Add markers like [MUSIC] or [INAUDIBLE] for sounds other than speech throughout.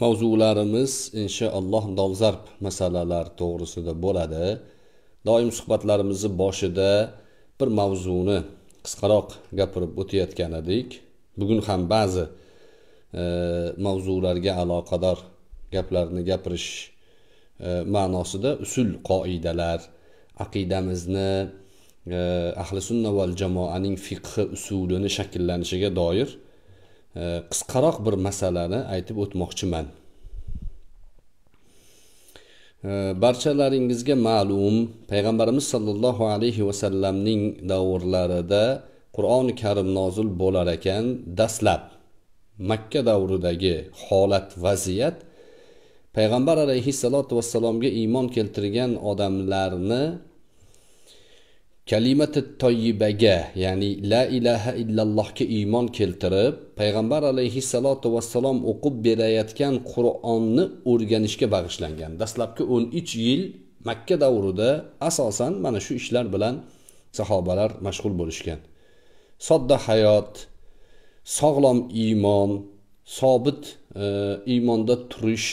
mavzularimiz inshaalloh dolzarb masalalar to'g'risida bo'ladi doim suhbatlarimizni boshida bir mavzuni qisqaroq gapirib o'tayotgan edik bugun ham ba'zi e, mavzularga aloqador gaplarni gapirish e, ma'nosida usul qoidalar aqidamizni e, ahli sunna val jamoaning fiqhi usulini shakllanishiga doir qisqaroq bir masalani aytib o'tmoqchiman barchalaringizga ma'lum payg'ambarimiz sollallohu alayhi vasallamning davrlarida qur'oni karim nozil bo'lar ekan dastlab makka davridagi holat vaziyat payg'ambar alayhissalotu vassalomga iymon keltirgan odamlarni kalimati toyibaga ya'ni la ilaha illallohga iymon keltirib payg'ambar alayhissalotu vassalom o'qib berayotgan qur'onni o'rganishga bag'ishlangan dastlabki o'n uch yil makka davrida asosan mana shu ishlar bilan sahobalar mashg'ul bo'lishgan sodda hayot sog'lom iymon sobit e, iymonda turish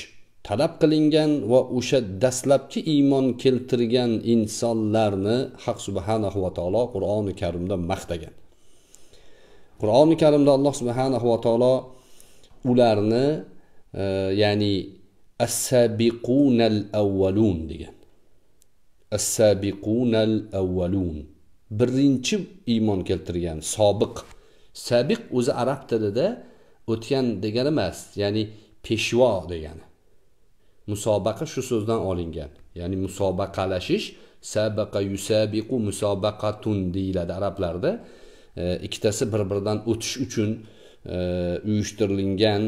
talab qilingan va o'sha dastlabki iymon keltirgan insonlarni haq subhanahu va taolo qur'oni karimda maqtagan qur'oni karimda alloh subhanahu va taolo ularni e, ya'ni assabiqunal avvalun degan assabiqunal avvalun birinchi iymon keltirgan sobiq sabiq o'zi arab tilida o'tgan degani emas ya'ni peshvo degani musobaqa shu so'zdan olingan ya'ni musobaqalashish sabaqa yusabiqu musobaqatun deyiladi arablarda e, ikkitasi bir biridan o'tish uchun e, uyushtirilgan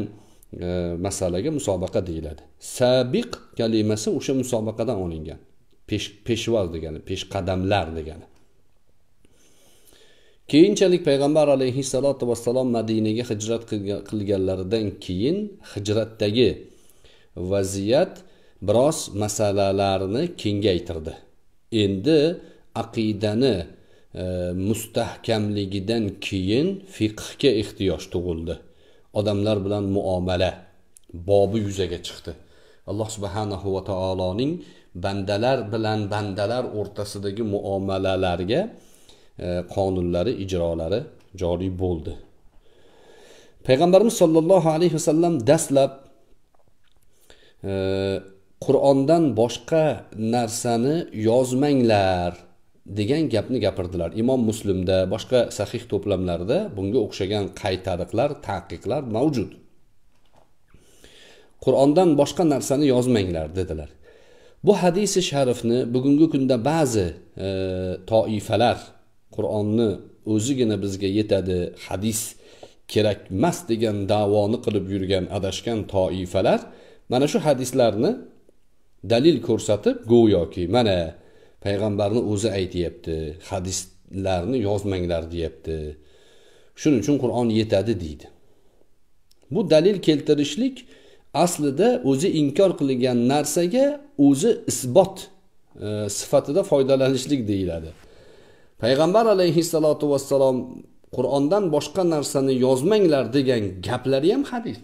e, masalaga musobaqa deyiladi sabiq kalimasi o'sha musobaqadan olingan peş, peshvoz degani peshqadamlar degani keyinchalik payg'ambar alayhissalotu vassalom madinaga hijrat qilganlaridan keyin hijratdagi vaziyat biroz masalalarni kengaytirdi endi aqidani e, mustahkamligidan keyin fiqhga ehtiyoj tug'ildi odamlar bilan muomala bobi yuzaga chiqdi alloh subhanahu va taoloning bandalar bilan bandalar o'rtasidagi muomalalarga e, qonunlari ijrolari joriy bo'ldi payg'ambarimiz sollallohu alayhi vasallam dastlab qur'ondan boshqa narsani yozmanglar degan gapni gapirdilar imom muslimda boshqa sahih to'plamlarda bunga o'xshagan qaytariqlar taqiqlar mavjud qur'ondan boshqa narsani yozmanglar dedilar bu hadisi sharifni bugungi kunda ba'zi e, toifalar qur'onni o'zigina bizga yetadi hadis kerakmas degan davoni qilib yurgan adashgan toifalar mana shu hadislarni dalil ko'rsatib go'yoki mana payg'ambarni o'zi aytyapti hadislarni yozmanglar deyapti shuning uchun qur'on yetadi deydi bu dalil keltirishlik aslida o'zi inkor qilgan narsaga o'zi isbot e, sifatida foydalanishlik deyiladi payg'ambar alayhissalotu vassalom qur'ondan boshqa narsani yozmanglar degan gaplari ham hadis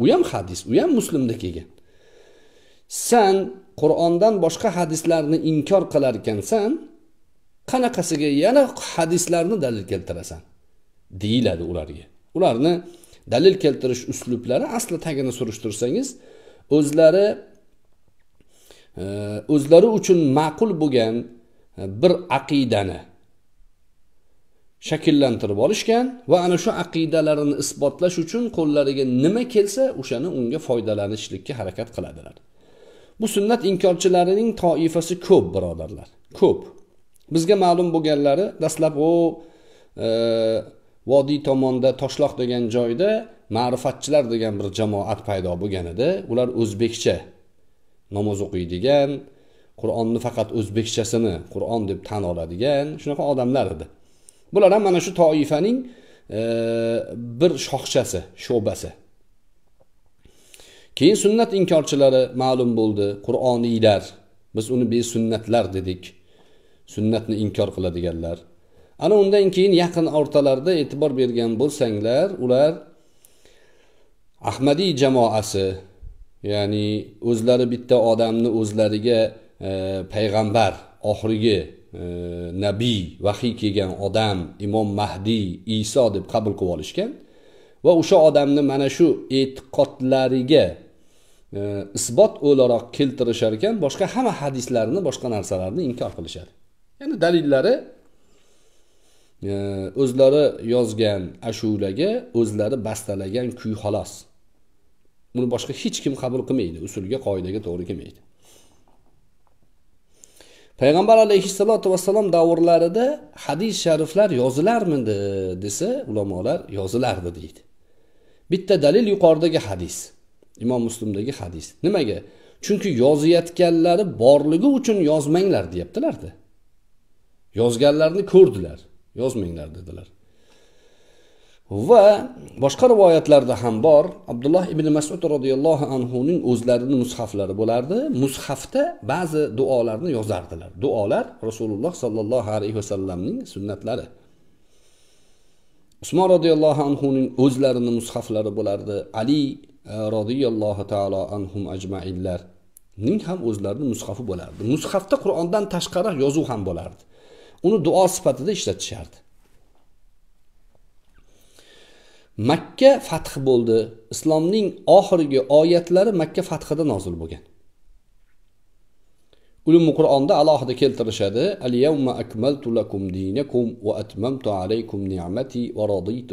u ham hadis u ham muslimda kelgan san qur'ondan boshqa hadislarni inkor qilar ekansan qanaqasiga yana hadislarni dalil keltirasan deyiladi ularga ularni dalil keltirish uslublari asli tagini surishtirsangiz o'zlari e, o'zlari uchun ma'qul bo'lgan e, bir aqidani shakllantirib olishgan va ana shu aqidalarini isbotlash uchun qo'llariga nima kelsa o'shani unga foydalanishlikka harakat qiladilar bu sunnat inkorchilarining toifasi ko'p birodarlar ko'p bizga ma'lum bo'lganlari dastlab u e, vodiy tomonda toshloq degan joyda ma'rifatchilar degan bir jamoat paydo bo'lgan edi ular o'zbekcha namoz o'qiydigan qur'onni faqat o'zbekchasini qur'on deb tan oladigan shunaqa odamlar edi bular ham mana shu toifaning e, bir shoxchasi sho'basi keyin sunnat inkorchilari ma'lum bo'ldi qur'oniylar biz uni besunnatlar dedik sunnatni inkor qiladiganlar ana undan keyin yaqin ortalarda e'tibor bergan bo'lsanglar ular ahmadiy jamoasi ya'ni o'zlari bitta odamni o'zlariga e, payg'ambar oxirgi nabiy vahiy kelgan odam imom mahdiy iso deb qabul qilib olishgan va o'sha odamni mana shu e'tiqodlariga e, isbot o'laroq keltirishar ekan boshqa hamma hadislarni boshqa narsalarni inkor qilishadi ya'ni dalillari e, o'zlari yozgan ashulaga o'zlari bastalagan kuy xolos buni boshqa hech kim qabul qilmaydi usulga qoidaga to'g'ri kelmaydi payg'ambar alayhissalotu vassalom davrlarida hadis shariflar yozilarmidi desa ulamolar yozilardi deydi bitta dalil yuqoridagi hadis imom muslimdagi hadis nimaga chunki yozayotganlari borligi uchun yozmanglar deyaptilarda yozganlarni ko'rdilar yozmanglar dedilar va boshqa rivoyatlarda ham bor abdulloh ibn masud roziyallohu anhuning o'zlarini mushaflari bo'lardi mushafda ba'zi duolarni yozardilar duolar rasululloh sollallohu alayhi vasallamning sunnatlari usmon roziyallohu anhuning o'zlarini mushaflari bo'lardi ali e, roziyallohu taolo anhum ajmainlar ham o'zlarini mushafi bo'lardi mushafda qur'ondan tashqari yozuv ham bo'lardi uni duo sifatida ishlatishardi makka fath bo'ldi islomning oxirgi oyatlari makka fathida nozil bo'lgan ulumi qur'onda alohida keltirishadi al yawma akmaltu lakum dinakum va atmamtu alaykum ni'mati va raditu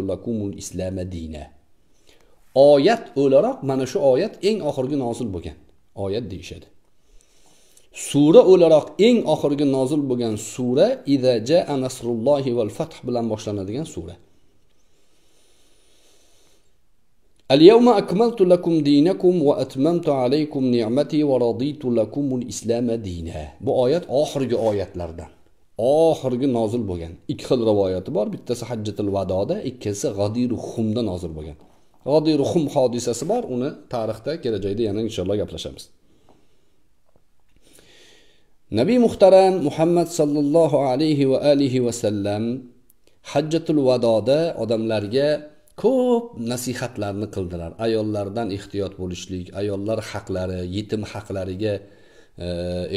oyat o'laroq mana shu oyat eng oxirgi nozil bo'lgan oyat deyishadi sura o'laroq eng oxirgi nozil bo'lgan sura ida ja nasrullohi val fath bilan boshlanadigan sura اليوم أكملت لكم دينكم وأتممت عليكم نعمتي ورضيت لكم الإسلام دينا bu oyat oxirgi oyatlardan oxirgi nozil bo'lgan ikki xil rivoyati bor bittasi hajjatul vadoda ikkinchisi g'adiru xumda nozil bo'lgan g'adiru xum hodisasi bor uni tarixda kelajakda yana inshaalloh gaplashamiz nabiy muhtaram muhammad sollallohu alayhi va alihi vasallam hajjatul vadoda odamlarga ko'p nasihatlarni qildilar ayollardan ehtiyot bo'lishlik ayollar haqlari yetim haqlariga e,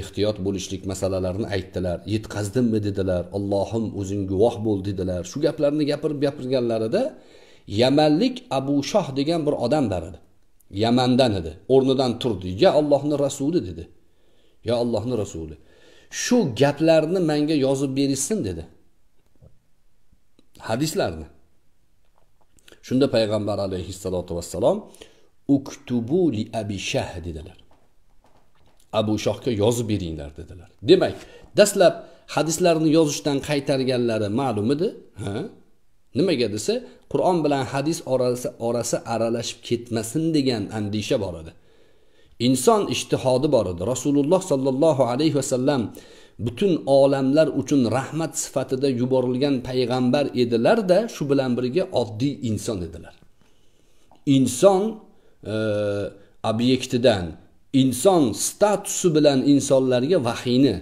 ehtiyot bo'lishlik masalalarini aytdilar yetqazdimmi dedilar allohim o'zing guvoh bo'l dedilar shu gaplarni gapirib gapirganlarida yamanlik abu shoh degan bir odam bor edi yamandan edi o'rnidan turdi ya ollohni rasuli dedi ya ollohni rasuli shu gaplarni manga yozib berishsin dedi hadislarni shunda payg'ambar alayhissalotu vassalom uktubu li abi shah dedilar abu shohga yozib beringlar dedilar demak dastlab hadislarni yozishdan qaytarganlari ma'lum edi ha nimaga desa qur'on bilan hadis orasi orasi aralashib ketmasin degan andisha bor edi inson ishtihodi bor edi rasululloh sollallohu alayhi vasallam butun olamlar uchun rahmat sifatida yuborilgan payg'ambar edilarda shu bilan birga oddiy inson edilar inson e, obyektidan inson statusi bilan insonlarga vahiyni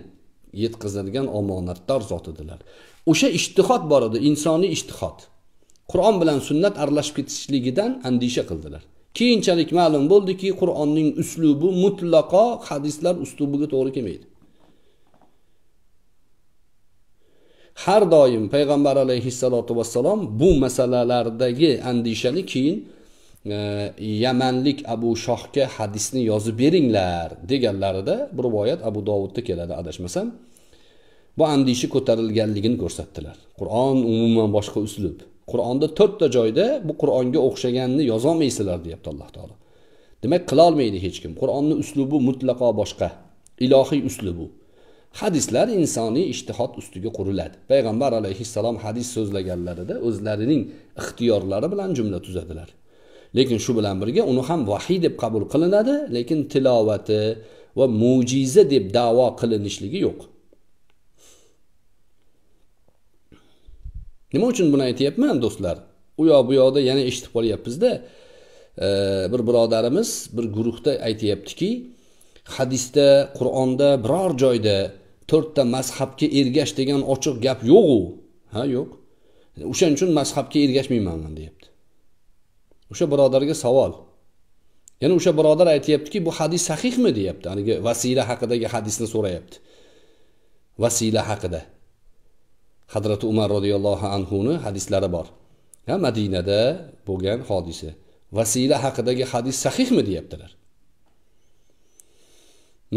yetkazadigan omonatdor zot edilar o'sha ishtihod bor edi insoniy ishtihod qur'on bilan sunnat aralashib ketishligidan andisha qildilar keyinchalik ma'lum bo'ldiki qur'onning uslubi mutlaqo hadislar uslubiga to'g'ri kelmaydi har doim payg'ambar alayhissalotu vassalom bu masalalardagi andishani keyin e, yamanlik abu shohga hadisni yozib beringlar deganlarida bu rivoyat abu dovudda keladi adashmasam bu andisha ko'tarilganligini ko'rsatdilar qur'on umuman boshqa uslub qur'onda to'rtta joyda bu qur'onga o'xshaganni yozolmaysizlar deyapti alloh taolo demak qilolmaydi hech kim qur'onni uslubi mutlaqo boshqa ilohiy uslubi hadislar insoniy ishtihod ustiga quriladi payg'ambar alayhissalom hadis so'zlaganlarida o'zlarining ixtiyorlari bilan jumla tuzadilar lekin shu bilan birga uni ham vahiy deb qabul qilinadi lekin tilovati va mo'jiza deb davo qilinishligi yo'q nima uchun buni aytyapman do'stlar u yoq bu yoqda yana eshitib qolyapmizda e, bir birodarimiz bir guruhda aytyaptiki hadisda qur'onda biror joyda to'rtta mazhabga ergash degan ochiq gap yo'q ha yo'q o'shaning uchun mazhabga ergashmayman man deyapti o'sha birodarga savol yana o'sha birodar aytyaptiki bu hadis sahihmi deyapti haligi vasila haqidagi hadisni so'rayapti vasila haqida hadrati umar roziyallohu anhuni hadislari bor ha madinada bo'lgan hodisa vasila haqidagi hadis sahihmi deyaptilar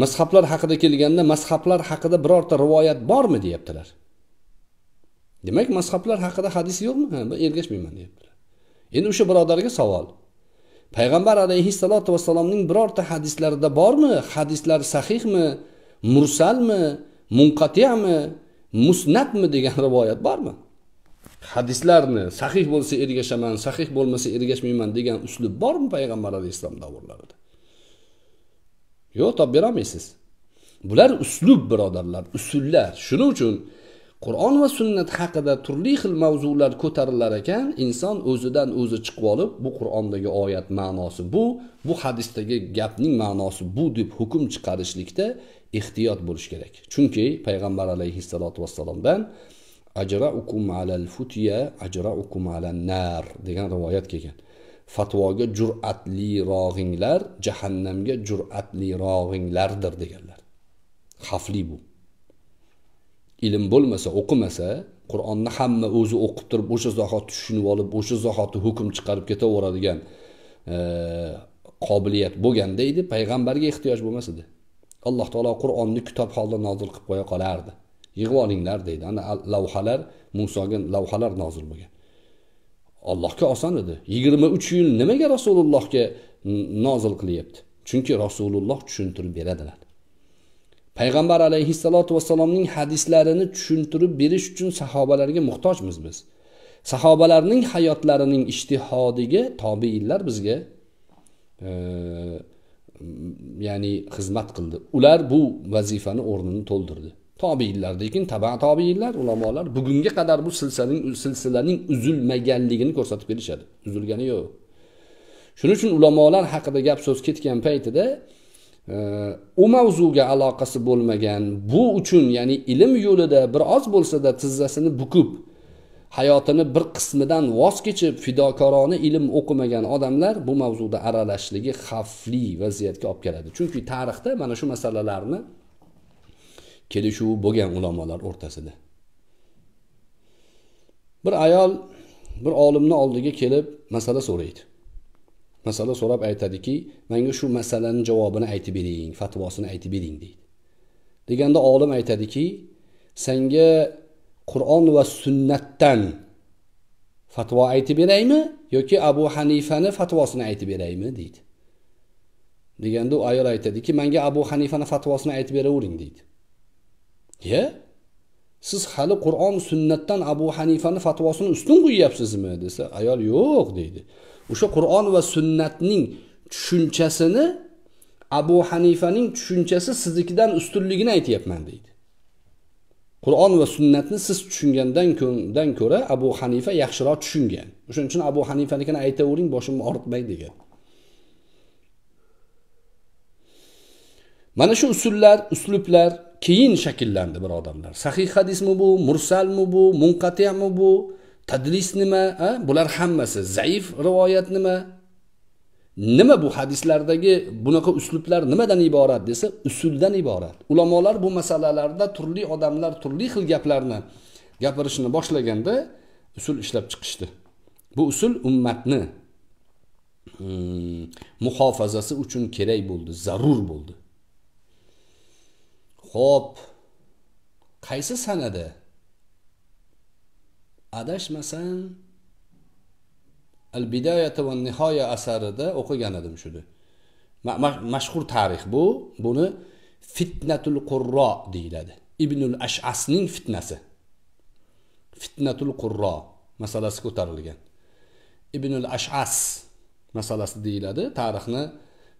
mazhablar haqida kelganda mazhablar haqida birorta rivoyat bormi deyaptilar demak mazhablar haqida hadis yo'qmi ha men ergashmayman deyaptilar endi o'sha birodarga savol payg'ambar alayhissalotu vassalomning birorta hadislarida bormi hadislar sahihmi mursalmi munqatiyami musnatmi degan rivoyat bormi hadislarni sahih bo'lsa ergashaman sahih bo'lmasa ergashmayman degan uslub bormi payg'ambar alayhissalom davrlarida yo'q topib berolmaysiz bular uslub birodarlar usullar shuning uchun qur'on va sunnat haqida turli xil mavzular ko'tarilar ekan inson o'zidan o'zi chiqib olib bu qur'ondagi oyat ma'nosi bu bu hadisdagi gapning ma'nosi bu deb hukm chiqarishlikda ehtiyot bo'lish kerak chunki payg'ambar alayhissalotu vassalomdan ajraukum alal futya ajraukum alan nar degan rivoyat kelgan fatvoga jur'atlirog'inglar jahannamga jur'atlirog'inglardir deganlar xavfli bu ilm bo'lmasa o'qimasa qur'onni hamma o'zi o'qib turib o'sha zahoti tushunib olib o'sha zahoti hukm chiqarib ketaveradigan e, qobiliyat bo'lganda edi payg'ambarga ehtiyoj bo'lmas edi alloh taolo qur'onni kitob holda nozil qilib qo'ya qolardi yig'ib olinglar deydi ana lavhalar musoga lavhalar nozil bo'lgan allohga oson edi yigirma uch yil nimaga rasulullohga nozil qilyapti chunki rasululloh tushuntirib beradilar payg'ambar alayhissalotu vassalomning hadislarini tushuntirib berish uchun sahobalarga muhtojmiz biz sahobalarning hayotlarining ishtihodiga tobeinlar bizga e, ya'ni xizmat qildi ular bu vazifani o'rnini to'ldirdi tobiinlar lekin taba tobiinlar ulamolar bugunga qadar bu silsaning silsilaning uzilmaganligini ko'rsatib kelishadi uzilgani yo'q shuning uchun ulamolar haqida gap so'z ketgan paytida e, u mavzuga aloqasi bo'lmagan bu uchun ya'ni ilm yo'lida bir oz bo'lsada tizzasini bukib hayotini bir qismidan voz kechib fidokorona ilm o'qimagan odamlar bu mavzuda aralashishligi xavfli vaziyatga olib keladi chunki tarixda mana shu masalalarni kelishuv bo'lgan ulamolar o'rtasida bir ayol bir olimni oldiga kelib masala so'raydi masala so'rab aytadiki manga shu masalani javobini aytib bering fatvosini aytib bering deydi deganda olim aytadiki sanga qur'on va sunnatdan fatvo aytib beraymi yoki abu hanifani fatvosini aytib beraymi deydi deganda u ayol aytadiki manga abu hanifani fatvosini aytib beravering deydi ye siz hali qur'on sunnatdan abu hanifani fatvosini ustun qo'yyapsizmi desa ayol yo'q deydi o'sha qur'on va sunnatning tushunchasini abu hanifaning tushunchasi siznikidan ustunligini aytyapman deydi qur'on va sunnatni siz tushungandan ko'ra abu hanifa yaxshiroq tushungan o'shaning uchun abu hanifanikini aytavering boshim og'ritmaydi degan mana shu usullar uslublar keyin shakllandi birodarlar sahih hadismi bu mursalmi bu munqatiyami bu tadlis nima bular hammasi zaif rivoyat nima nima bu hadislardagi bunaqa uslublar nimadan iborat desa usuldan iborat ulamolar bu masalalarda turli odamlar turli xil gaplarni gapirishni boshlaganda usul ishlab chiqishdi bu usul ummatni hmm, muhofazasi uchun kerak bo'ldi zarur bo'ldi xo'p qaysi sanada adashmasam al bidoyati va nihoya asarida o'qigan edim shuni mashhur tarix bu buni fitnatul qurro deyiladi ibnul ashasning fitnasi fitnatul qurro masalasi ko'tarilgan ibnul ashas masalasi deyiladi tarixni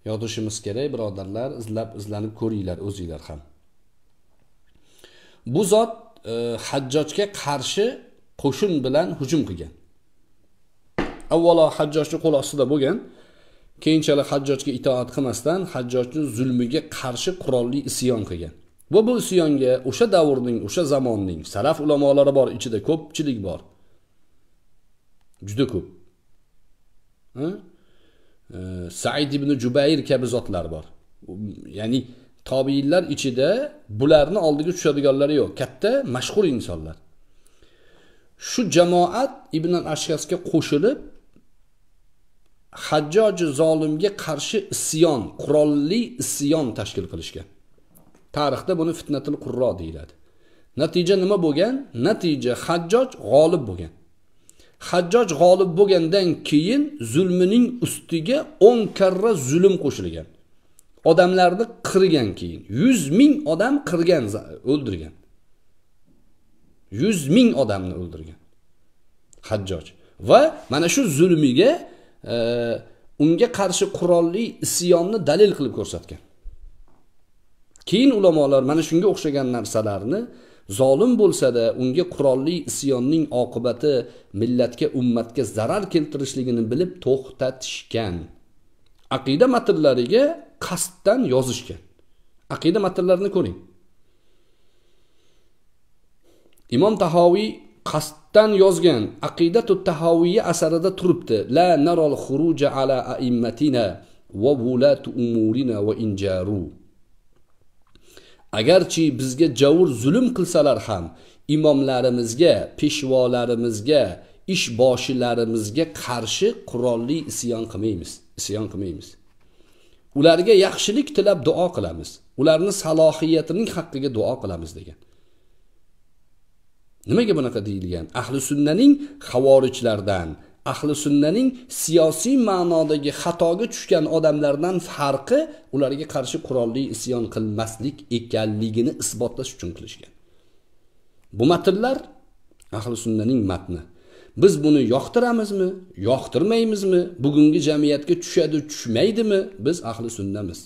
yozishimiz kerak birodarlar izlab izlanib ko'ringlar o'zinglar ham bu zot e, hajjojga qarshi qo'shin bilan hujum qilgan avvalo hajjojni qo'l ostida bo'lgan keyinchalik hajjojga itoat qilmasdan hajjojni zulmiga qarshi qurolli isyon qilgan va bu isyonga o'sha davrning o'sha zamonning salaf ulamolari bor ichida ko'pchilik bor juda ko'p e, said ibn jubayr kabi zotlar bor ya'ni tobiinlar ichida bularni oldiga tushadiganlari yo'q katta mashhur insonlar shu jamoat ibn al ashkasga qo'shilib hajjoji zolimga qarshi isyon qurolli isyon tashkil qilishgan tarixda buni fitnatil qurro deyiladi natija nima bo'lgan natija hajjoj g'olib bo'lgan hajjoj g'olib bo'lgandan keyin zulmining ustiga o'n karra zulm qo'shilgan odamlarni qirgan keyin yuz ming odam qirgan o'ldirgan yuz ming odamni o'ldirgan hajjoj va mana shu zulmiga e, unga qarshi qurolli isyonni dalil qilib ko'rsatgan keyin ulamolar mana shunga o'xshagan narsalarni zolim bo'lsada unga qurolli isyonning oqibati millatga ummatga zarar keltirishligini bilib to'xtatishgan aqida matnlariga qasddan yozishgan aqida matnlarini ko'ring imom tahoviy qasddan yozgan aqidatu tahoviya asarida turibdi la narol xuruja ala aimmatina va vulatu umurina va injaru agarchi bizga javr zulm qilsalar ham imomlarimizga peshvolarimizga ish boshilarimizga qarshi qurolli isyon qilmaymiz isyon qilmaymiz ularga yaxshilik tilab duo qilamiz ularni salohiyatining haqqiga duo qilamiz degan nimaga bunaqa deyilgan ahli sunnaning havorijlardan ahli sunnaning siyosiy ma'nodagi xatoga tushgan odamlardan farqi ularga qarshi qurolli isyon qilmaslik ekanligini isbotlash uchun qilishgan bu matnlar ahli sunnaning matni biz buni yoqtiramizmi yoqtirmaymizmi bugungi jamiyatga tushadi tushmaydimi biz ahli sunnamiz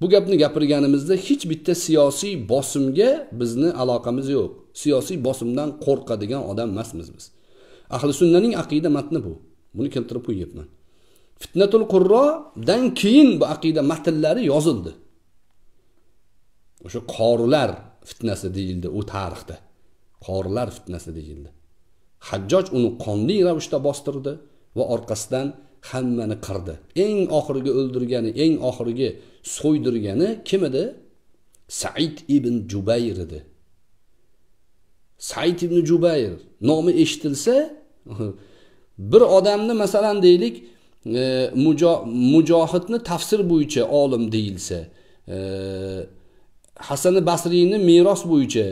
bu gapni gapirganimizda hech bitta siyosiy bosimga bizni aloqamiz yo'q siyosiy bosimdan qo'rqadigan odam emasmiz biz ahli sunnaning aqida matni bu buni keltirib qo'yyapman fitnatul qurrodan keyin bu aqida matnlari yozildi o'sha qorilar fitnasi deyildi u tarixda qorilar fitnasi deyildi hajjoj uni qonli ravishda bostirdi va orqasidan hammani qirdi eng oxirgi o'ldirgani eng oxirgi so'ydirgani kim edi said ibn jubayr edi said ibn jubayr nomi eshitilsa [LAUGHS] bir odamni masalan deylik e, mujohidni tafsir bo'yicha olim deyilsa e, hasan basriyni meros bo'yicha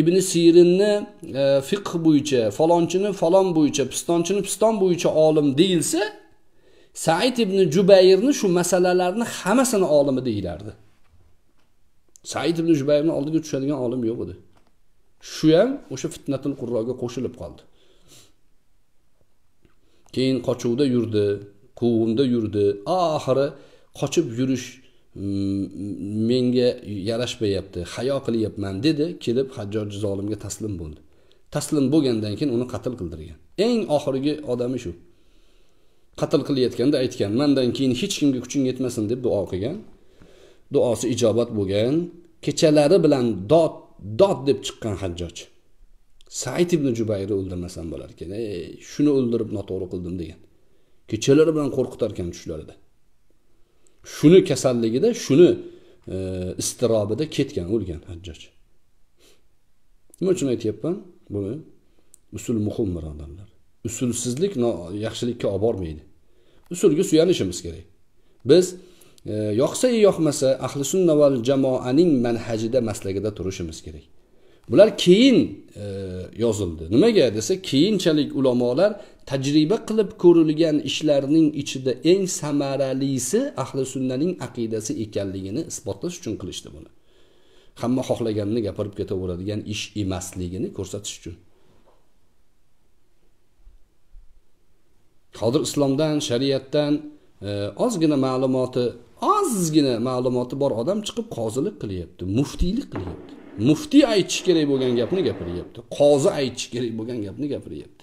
ibn sirinni e, fiqh bo'yicha falonchini falon bo'yicha pistonchini piston bo'yicha olim deyilsa said ibn jubayrni shu masalalarni hammasini olimi deyilardi said ibn jubayrni oldiga tushadigan olim yo'q edi shu ham o'sha fitnatul qurroga qo'shilib qoldi keyin qochuvda yurdi quvg'inda yurdi oxiri qochib yurish Mm, menga yarashmayapti hayo qilyapman dedi kelib hajjoj zolimga taslim bo'ldi taslim bo'lgandan keyin uni qatl qildirgan eng oxirgi odami shu qatl qilayotganda aytgan mandan keyin hech kimga kuching yetmasin deb duo qilgan duosi ijobat bo'lgan kechalari bilan dod dod deb chiqqan hajjoj said ibn jubayrni o'ldirmasam bo'larkan ey shuni o'ldirib noto'g'ri qildim degan kechalari bilan qo'rqitar ekan tushlarida shuni kasalligida shuni e, iztirobida ketgan o'lgan hajjoj nima uchun aytyapman buni usul muhim birodarlar usulsizlik yaxshilikka olib bormaydi usulga suyanishimiz kerak biz e, yoqsa yoqmasa ahli sunna val jamoaning manhajida maslagida turishimiz kerak bular keyin e, yozildi nimaga desa keyinchalik ulamolar tajriba qilib ko'rilgan ishlarning ichida eng samaralisi ahli sunnaning aqidasi ekanligini isbotlash uchun qilishdi buni hamma xohlaganini gapirib ketaveradigan ish emasligini ko'rsatish uchun hozir islomdan shariatdan e, ozgina ma'lumoti ozgina ma'lumoti bor odam chiqib qozilik qilyapti muftiylik qilyapti muftiy aytishi kerak bo'lgan gapni gapiryapti qozi aytishi kerak bo'lgan gapni gapiryapti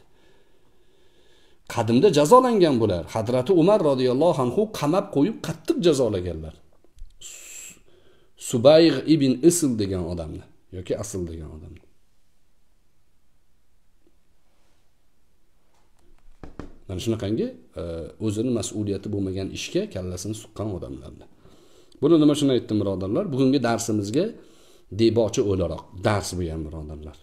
qadimda jazolangan bular hazrati umar roziyallohu anhu qamab qo'yib qattiq jazolaganlar subayg ibn isl degan odamni yoki asl degan odamni mana shunaqangi e, o'zini mas'uliyati bo'lmagan ishga kallasini suqqan odamlarni buni nima uchun aytdim birodarlar bugungi darsimizga debochi o'laroq dars bu ham birodarlar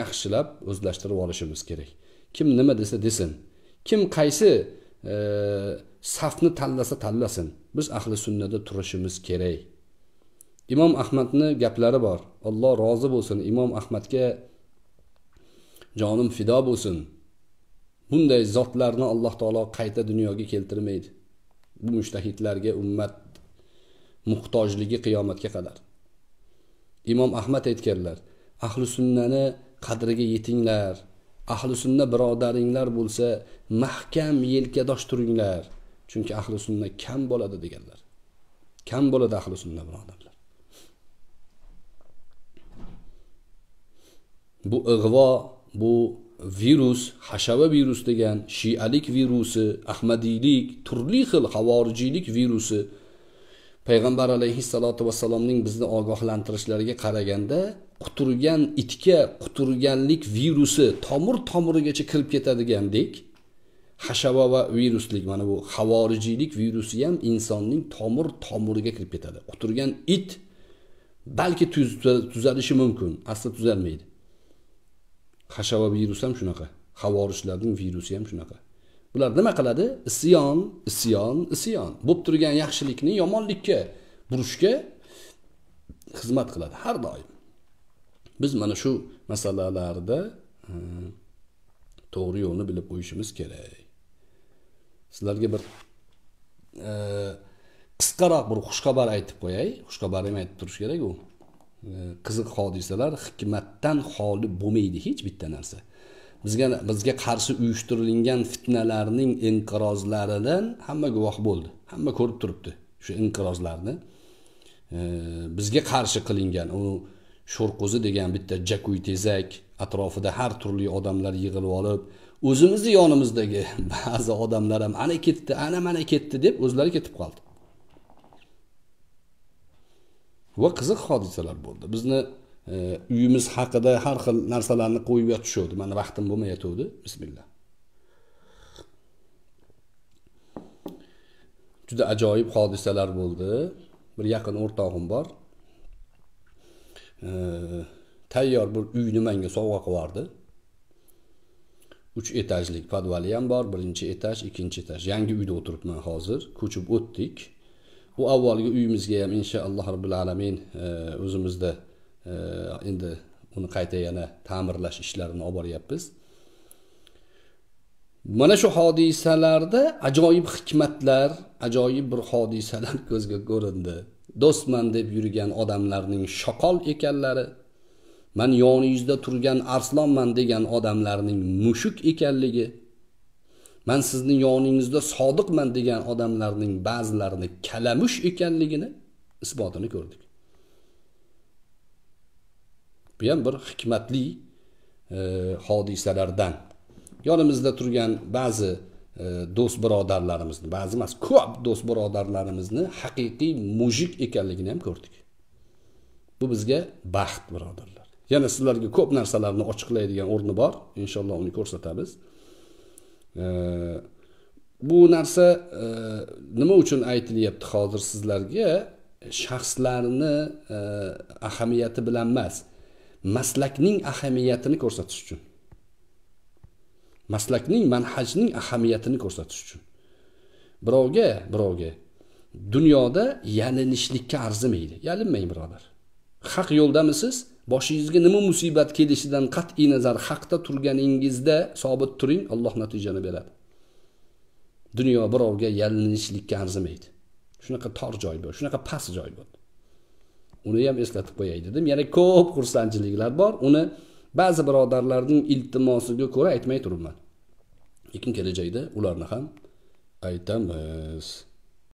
yaxshilab o'zlashtirib olishimiz kerak kim nima desa desin kim qaysi e, safni tanlasa tanlasin biz ahli sunnada turishimiz kerak imom ahmadni gaplari bor alloh rozi bo'lsin imom ahmadga jonim fido bo'lsin bunday zotlarni alloh taolo qayta dunyoga keltirmaydi bu mushtahidlarga ummat muhtojligi qiyomatga qadar imom ahmad aytganlar ahli sunnani qadriga yetinglar ahli sunna birodaringlar bo'lsa mahkam yelkadosh turinglar chunki ahli sunna kam bo'ladi deganlar kam bo'ladi ahli sunna birodarlar bu ig'vo bu virus hashava virus degan shialik virusi ahmadiylik turli xil havorijiylik virusi payg'ambar alayhissalotu vassalomning bizni ogohlantirishlariga qaraganda quturgan itga quturganlik virusi tomir tomirigacha kirib ketadigandek hashava va viruslik mana bu havorijiylik virusi ham insonning tomir tomiriga kirib ketadi quturgan it balki tuzalishi mumkin asli tuzalmaydi hashava virusi ham shunaqa havorijlarning virusi ham shunaqa bular nima qiladi isyon isyon isyon bo'lib turgan yaxshilikni yomonlikka burishga xizmat qiladi har doim biz mana shu masalalarda e, to'g'ri yo'lni bilib qo'yishimiz kerak sizlarga bir e, qisqaroq bir xushxabar aytib qo'yay xushxabar ham aytib turish kerak u e, qiziq hodisalar hikmatdan xoli bo'lmaydi hech bitta narsa bizga bizga qarshi uyushtirilgan fitnalarning inqirozlaridan hamma guvoh bo'ldi hamma ko'rib turibdi shu inqirozlarni bizga qarshi qilingan u sho'rqo'zi degan bitta jakuy tezak atrofida har turli odamlar yig'ilib olib o'zimizni yonimizdagi [LAUGHS] ba'zi odamlar ham ana ketdi ana mana ketdi deb o'zlari ketib qoldi va qiziq hodisalar bo'ldi bizni e, uyimiz haqida har xil narsalarni qo'yib yotishuvdi mani vaqtim bo'lmayotgandi bismillah juda ajoyib hodisalar bo'ldi bir yaqin o'rtog'im bor tayyor bir uyni menga sovg'a qilibyubordi uch etajlik podvali ham bor birinchi etaj ikkinchi etaj yangi uyda o'tiribman hozir ko'chib o'tdik u avvalgi uyimizga ham inshaalloh robbil alamin e, o'zimizda e, endi uni qayta yana ta'mirlash ishlarini olib boryapmiz mana shu hodisalarda ajoyib hikmatlar ajoyib bir hodisalar [LAUGHS] ko'zga ko'rindi do'stman deb yurgan odamlarning shoqol ekanlari man yoningizda turgan arslonman degan odamlarning mushuk ekanligi man sizni yoningizda sodiqman degan odamlarning ba'zilarini kalamush ekanligini isbotini ko'rdik bu ham bir hikmatli e, hodisalardan yonimizda turgan ba'zi do'st birodarlarimizni ba'zi emas ko'p do'st birodarlarimizni haqiqiy mujik ekanligini ham ko'rdik bu bizga baxt birodarlar yana sizlarga ko'p narsalarni ochiqlaydigan o'rni bor inshaalloh uni ko'rsatamiz bu narsa e, nima uchun aytilyapti hozir sizlarga shaxslarni e, ahamiyati bilan emas maslakning ahamiyatini ko'rsatish uchun maslakning manhajning ahamiyatini ko'rsatish uchun birovga birovga dunyoda yalinishlikka arzimaydi yalinmang birodar haq yo'ldamisiz boshingizga nima musibat kelishidan qat'iy nazar haqda turganingizda sobit turing alloh natijani beradi dunyo birovga yalinishlikka arzimaydi shunaqa tor joy bu shunaqa past joy bu uni ham eslatib qo'yay dedim yana ko'p xursandchiliklar bor uni ba'zi birodarlarning iltimosiga ko'ra aytmay turibman lekin kelajakda ularni ham aytamiz